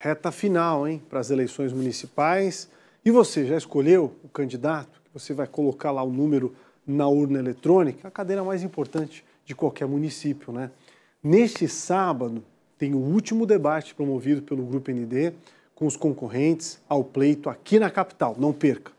Reta final, hein, para as eleições municipais. E você já escolheu o candidato? Você vai colocar lá o número na urna eletrônica, a cadeira mais importante de qualquer município, né? Neste sábado tem o último debate promovido pelo Grupo ND com os concorrentes ao pleito aqui na capital. Não perca!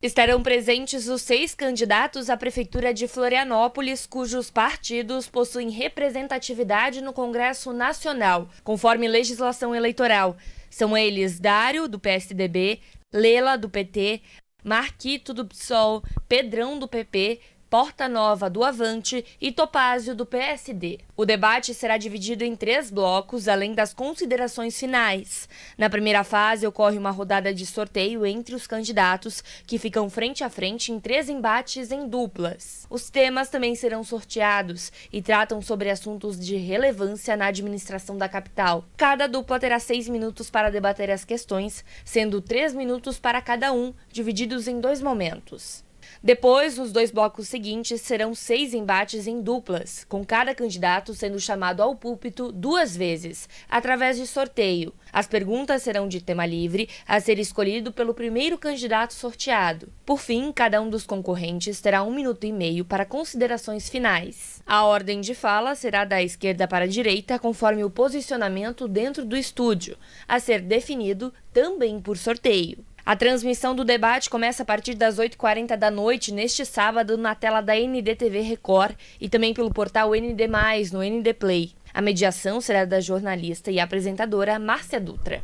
Estarão presentes os seis candidatos à Prefeitura de Florianópolis, cujos partidos possuem representatividade no Congresso Nacional, conforme legislação eleitoral. São eles Dário, do PSDB, Lela, do PT, Marquito, do PSOL, Pedrão, do PP, Porta Nova do Avante e Topázio do PSD. O debate será dividido em três blocos, além das considerações finais. Na primeira fase, ocorre uma rodada de sorteio entre os candidatos, que ficam frente a frente em três embates em duplas. Os temas também serão sorteados e tratam sobre assuntos de relevância na administração da capital. Cada dupla terá seis minutos para debater as questões, sendo três minutos para cada um, divididos em dois momentos. Depois, os dois blocos seguintes serão seis embates em duplas, com cada candidato sendo chamado ao púlpito duas vezes, através de sorteio. As perguntas serão de tema livre, a ser escolhido pelo primeiro candidato sorteado. Por fim, cada um dos concorrentes terá um minuto e meio para considerações finais. A ordem de fala será da esquerda para a direita, conforme o posicionamento dentro do estúdio, a ser definido também por sorteio. A transmissão do debate começa a partir das 8h40 da noite, neste sábado, na tela da NDTV Record e também pelo portal ND, no ND Play. A mediação será da jornalista e apresentadora Márcia Dutra.